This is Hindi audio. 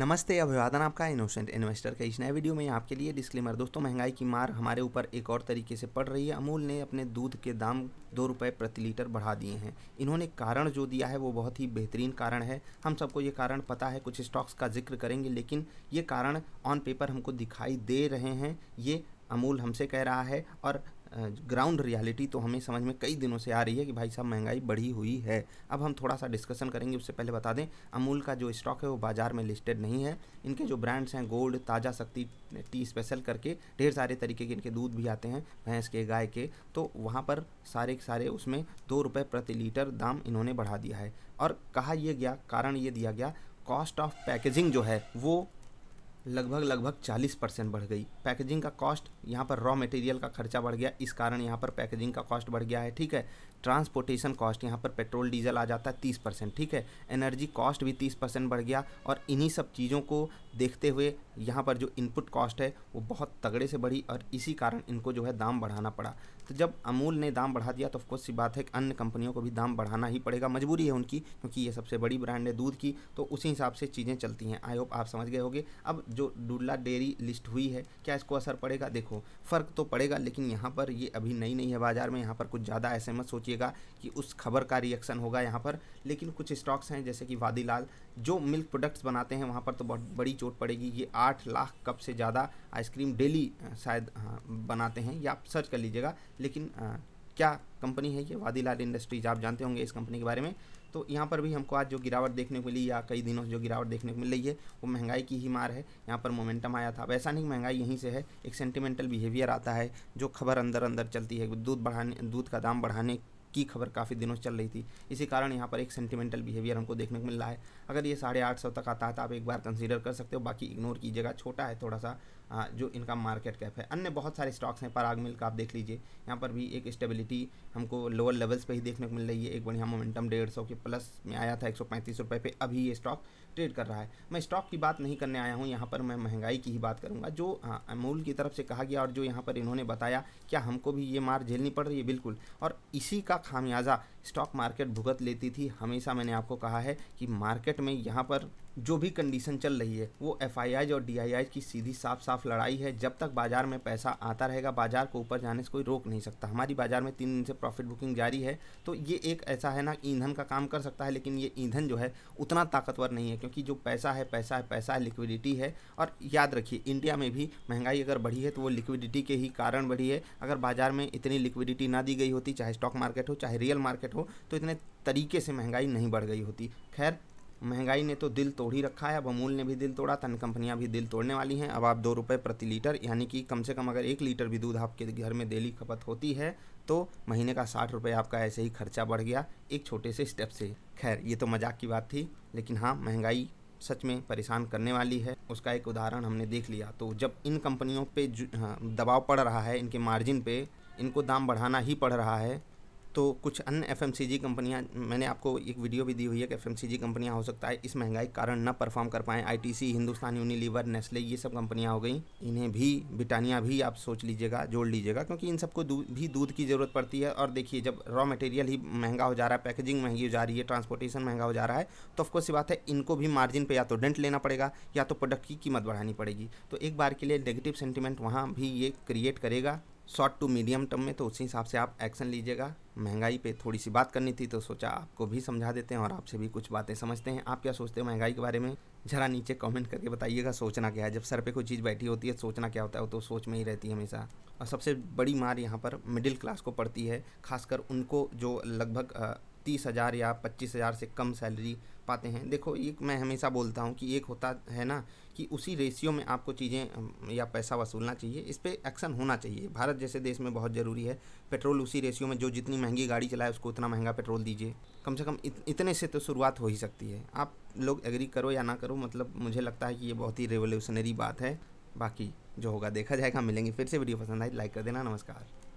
नमस्ते अभिवादन आपका इनोसेंट इन्वेस्टर का इस नए वीडियो में आपके लिए डिस्क्लेमर दोस्तों महंगाई की मार हमारे ऊपर एक और तरीके से पड़ रही है अमूल ने अपने दूध के दाम दो रुपये प्रति लीटर बढ़ा दिए हैं इन्होंने कारण जो दिया है वो बहुत ही बेहतरीन कारण है हम सबको ये कारण पता है कुछ स्टॉक्स का जिक्र करेंगे लेकिन ये कारण ऑन पेपर हमको दिखाई दे रहे हैं ये अमूल हमसे कह रहा है और ग्राउंड रियलिटी तो हमें समझ में कई दिनों से आ रही है कि भाई साहब महंगाई बढ़ी हुई है अब हम थोड़ा सा डिस्कशन करेंगे उससे पहले बता दें अमूल का जो स्टॉक है वो बाज़ार में लिस्टेड नहीं है इनके जो ब्रांड्स हैं गोल्ड ताज़ा शक्ति टी स्पेशल करके ढेर सारे तरीके के इनके दूध भी आते हैं भैंस के गाय के तो वहाँ पर सारे के सारे उसमें दो रुपये प्रति लीटर दाम इन्होंने बढ़ा दिया है और कहा यह गया कारण ये दिया गया कॉस्ट ऑफ पैकेजिंग जो है वो लगभग लगभग 40 परसेंट बढ़ गई पैकेजिंग का कॉस्ट यहाँ पर रॉ मटेरियल का खर्चा बढ़ गया इस कारण यहाँ पर पैकेजिंग का कॉस्ट बढ़ गया है ठीक है ट्रांसपोर्टेशन कॉस्ट यहाँ पर पेट्रोल डीजल आ जाता है तीस परसेंट ठीक है एनर्जी कॉस्ट भी तीस परसेंट बढ़ गया और इन्हीं सब चीज़ों को देखते हुए यहाँ पर जो इनपुट कॉस्ट है वो बहुत तगड़े से बढ़ी और इसी कारण इनको जो है दाम बढ़ाना पड़ा तो जब अमूल ने दाम बढ़ा दिया तो ऑफकोर्स सी बात है कि अन्य कंपनियों को भी दाम बढ़ाना ही पड़ेगा मजबूरी है उनकी क्योंकि ये सबसे बड़ी ब्रांड है दूध की तो उसी हिसाब से चीज़ें चलती हैं आई होप आप समझ गए होंगे अब जो डुडला डेयरी लिस्ट हुई है क्या इसको असर पड़ेगा देखो फ़र्क तो पड़ेगा लेकिन यहाँ पर ये अभी नई नई है बाज़ार में यहाँ पर कुछ ज़्यादा ऐसे मत सोचिएगा कि उस खबर का रिएक्शन होगा यहाँ पर लेकिन कुछ स्टॉक्स हैं जैसे कि वादीलाल जो मिल्क प्रोडक्ट्स बनाते हैं वहाँ पर तो बहुत बड़ी चोट पड़ेगी ये आठ लाख कप से ज़्यादा आइसक्रीम डेली शायद बनाते हैं या आप सर्च कर लीजिएगा लेकिन क्या कंपनी है ये वादीलाल इंडस्ट्रीज आप जानते होंगे इस कंपनी के बारे में तो यहाँ पर भी हमको आज जो गिरावट देखने को मिली या कई दिनों से जो गिरावट देखने को मिल रही है वो महंगाई की ही मार है यहाँ पर मोमेंटम आया था वैसा नहीं महंगाई यहीं से है एक सेंटिमेंटल बिहेवियर आता है जो खबर अंदर अंदर चलती है दूध बढ़ाने दूध का दाम बढ़ाने की खबर काफ़ी दिनों चल रही थी इसी कारण यहाँ पर एक सेंटिमेंटल बिहेवियर हमको देखने को मिल रहा है अगर ये साढ़े आठ सौ तक आता है तो आप एक बार कंसिडर कर सकते हो बाकी इग्नोर कीजिएगा छोटा है थोड़ा सा जो इनका मार्केट कैप है अन्य बहुत सारे स्टॉक्स हैं पराग मिल्क आप देख लीजिए यहाँ पर भी एक स्टेबिलिटी हमको लोअर लेवल्स पर ही देखने को मिल रही है एक बढ़िया मोमेंटम डेढ़ सौ के प्लस में आया था एक सौ पैंतीस पे अभी ये स्टॉक ट्रेड कर रहा है मैं स्टॉक की बात नहीं करने आया हूँ यहाँ पर मैं महंगाई की ही बात करूँगा जो अमूल की तरफ से कहा गया और जो यहाँ पर इन्होंने बताया क्या हमको भी ये मार झेलनी पड़ रही है बिल्कुल और इसी का खामियाजा स्टॉक मार्केट भुगत लेती थी हमेशा मैंने आपको कहा है कि मार्केट में यहाँ पर जो भी कंडीशन चल रही है वो एफ और डी की सीधी साफ साफ लड़ाई है जब तक बाजार में पैसा आता रहेगा बाजार को ऊपर जाने से कोई रोक नहीं सकता हमारी बाजार में तीन दिन से प्रॉफिट बुकिंग जारी है तो ये एक ऐसा है ना ईंधन का काम कर सकता है लेकिन ये ईंधन जो है उतना ताकतवर नहीं है क्योंकि जो पैसा है पैसा है पैसा है लिक्विडिटी है और याद रखिए इंडिया में भी महंगाई अगर बढ़ी है तो वो लिक्विडिटी के ही कारण बढ़ी है अगर बाजार में इतनी लिक्विडिटी ना दी गई होती चाहे स्टॉक मार्केट मार्केट हो चाहे रियल मार्केट हो तो इतने तरीके से महंगाई नहीं बढ़ गई होती खैर महंगाई ने तो दिल तोड़ ही रखा है अब अमूल ने भी दिल तोड़ा तन कंपनियां भी दिल तोड़ने वाली हैं अब आप दो रुपये प्रति लीटर यानी कि कम से कम अगर एक लीटर भी दूध आपके घर में डेली खपत होती है तो महीने का साठ रुपये आपका ऐसे ही खर्चा बढ़ गया एक छोटे से स्टेप से खैर ये तो मजाक की बात थी लेकिन हाँ महंगाई सच में परेशान करने वाली है उसका एक उदाहरण हमने देख लिया तो जब इन कंपनियों पर हाँ, दबाव पड़ रहा है इनके मार्जिन पे इनको दाम बढ़ाना ही पड़ रहा है तो कुछ अन्य एफ कंपनियां मैंने आपको एक वीडियो भी दी हुई है कि एफ कंपनियां हो सकता है इस महंगाई के कारण ना परफॉर्म कर पाएँ आई हिंदुस्तान यूनिलीवर नेस्ले ये सब कंपनियाँ हो गई इन्हें भी ब्रिटानिया भी आप सोच लीजिएगा जोड़ लीजिएगा क्योंकि इन सबको भी दूध की ज़रूरत पड़ती है और देखिए जब रॉ मटेरियल ही महंगा हो जा रहा है पैकेजिंग महंगी हो जा रही है ट्रांसपोर्टेशन महंगा हो जा रहा है तो ऑफकोर्स ये बात है इनको भी मार्जिन पर या तो डेंट लेना पड़ेगा या तो प्रोडक्ट की कीमत बढ़ानी पड़ेगी तो एक बार के लिए नेगेटिव सेंटिमेंट वहाँ भी ये क्रिएट करेगा शॉर्ट टू मीडियम टर्म में तो उसी हिसाब से आप एक्शन लीजिएगा महंगाई पे थोड़ी सी बात करनी थी तो सोचा आपको भी समझा देते हैं और आपसे भी कुछ बातें समझते हैं आप क्या सोचते हैं महंगाई के बारे में ज़रा नीचे कमेंट करके बताइएगा सोचना क्या है जब सर पे कोई चीज़ बैठी होती है सोचना क्या होता है वो तो सोच में ही रहती है हमेशा और सबसे बड़ी मार यहाँ पर मिडिल क्लास को पड़ती है खासकर उनको जो लगभग तीस हज़ार या पच्चीस हज़ार से कम सैलरी पाते हैं देखो एक मैं हमेशा बोलता हूँ कि एक होता है ना कि उसी रेशियो में आपको चीज़ें या पैसा वसूलना चाहिए इस पर एक्शन होना चाहिए भारत जैसे देश में बहुत ज़रूरी है पेट्रोल उसी रेशियो में जो जितनी महंगी गाड़ी चलाए उसको उतना महंगा पेट्रोल दीजिए कम से कम इत, इतने से तो शुरुआत हो ही सकती है आप लोग एग्री करो या ना करो मतलब मुझे लगता है कि ये बहुत ही रेवोल्यूशनरी बात है बाकी जो होगा देखा जाएगा मिलेंगे फिर से वीडियो पसंद आई लाइक कर देना नमस्कार